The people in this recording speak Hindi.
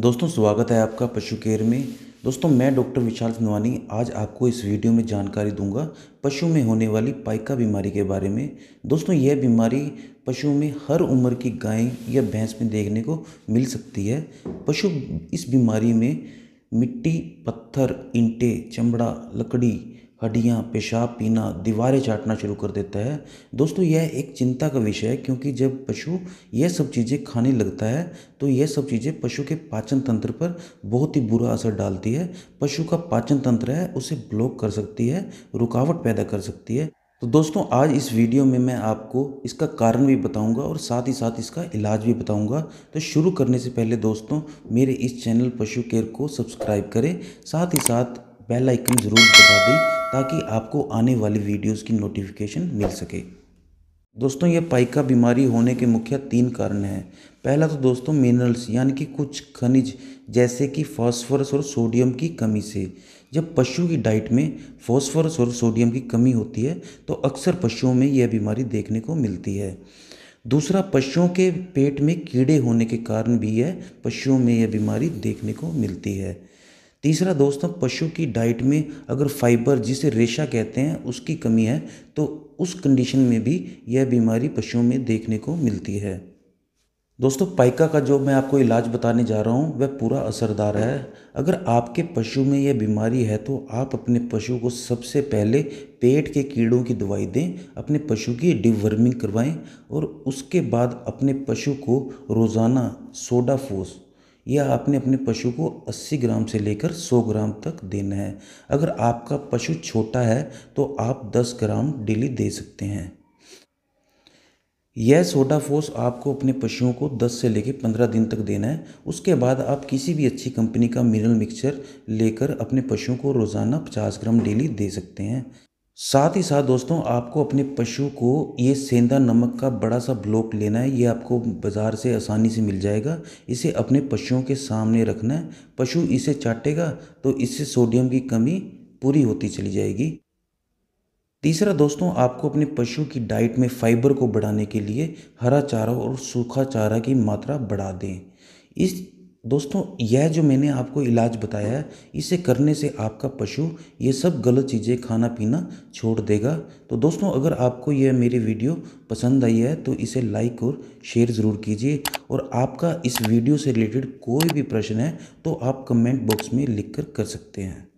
दोस्तों स्वागत है आपका पशु केयर में दोस्तों मैं डॉक्टर विशाल सिंधवानी आज आपको इस वीडियो में जानकारी दूंगा पशु में होने वाली पाइका बीमारी के बारे में दोस्तों यह बीमारी पशु में हर उम्र की गाय या भैंस में देखने को मिल सकती है पशु इस बीमारी में मिट्टी पत्थर इंटे चमड़ा लकड़ी हड्डियाँ पेशाब पीना दीवारें चाटना शुरू कर देता है दोस्तों यह एक चिंता का विषय है क्योंकि जब पशु यह सब चीज़ें खाने लगता है तो यह सब चीज़ें पशु के पाचन तंत्र पर बहुत ही बुरा असर डालती है पशु का पाचन तंत्र है उसे ब्लॉक कर सकती है रुकावट पैदा कर सकती है तो दोस्तों आज इस वीडियो में मैं आपको इसका कारण भी बताऊंगा और साथ ही साथ इसका इलाज भी बताऊंगा तो शुरू करने से पहले दोस्तों मेरे इस चैनल पशु केयर को सब्सक्राइब करें साथ ही साथ बेल आइकन ज़रूर दबा दें ताकि आपको आने वाली वीडियोस की नोटिफिकेशन मिल सके दोस्तों ये पाइका बीमारी होने के मुख्य तीन कारण हैं पहला तो दोस्तों मिनरल्स यानी कि कुछ खनिज जैसे कि फास्फोरस और सोडियम की कमी से जब पशु की डाइट में फास्फोरस और सोडियम की कमी होती है तो अक्सर पशुओं में यह बीमारी देखने को मिलती है दूसरा पशुओं के पेट में कीड़े होने के कारण भी यह पशुओं में यह बीमारी देखने को मिलती है तीसरा दोस्तों पशु की डाइट में अगर फाइबर जिसे रेशा कहते हैं उसकी कमी है तो उस कंडीशन में भी यह बीमारी पशुओं में देखने को मिलती है दोस्तों पाइका का जो मैं आपको इलाज बताने जा रहा हूँ वह पूरा असरदार है अगर आपके पशु में यह बीमारी है तो आप अपने पशु को सबसे पहले पेट के कीड़ों की दवाई दें अपने पशु की डिवर्मिंग करवाएं और उसके बाद अपने पशु को रोज़ाना सोडा फोस या आपने अपने पशु को 80 ग्राम से लेकर 100 ग्राम तक देना है अगर आपका पशु छोटा है तो आप 10 ग्राम डेली दे सकते हैं यह सोडाफोस आपको अपने पशुओं को 10 से लेकर 15 दिन तक देना है उसके बाद आप किसी भी अच्छी कंपनी का मिनरल मिक्सचर लेकर अपने पशुओं को रोज़ाना 50 ग्राम डेली दे सकते हैं साथ ही साथ दोस्तों आपको अपने पशु को ये सेंधा नमक का बड़ा सा ब्लॉक लेना है ये आपको बाज़ार से आसानी से मिल जाएगा इसे अपने पशुओं के सामने रखना है पशु इसे चाटेगा तो इससे सोडियम की कमी पूरी होती चली जाएगी तीसरा दोस्तों आपको अपने पशु की डाइट में फाइबर को बढ़ाने के लिए हरा चारा और सूखा चारा की मात्रा बढ़ा दें इस दोस्तों यह जो मैंने आपको इलाज बताया है इसे करने से आपका पशु ये सब गलत चीज़ें खाना पीना छोड़ देगा तो दोस्तों अगर आपको यह मेरी वीडियो पसंद आई है तो इसे लाइक और शेयर ज़रूर कीजिए और आपका इस वीडियो से रिलेटेड कोई भी प्रश्न है तो आप कमेंट बॉक्स में लिख कर सकते हैं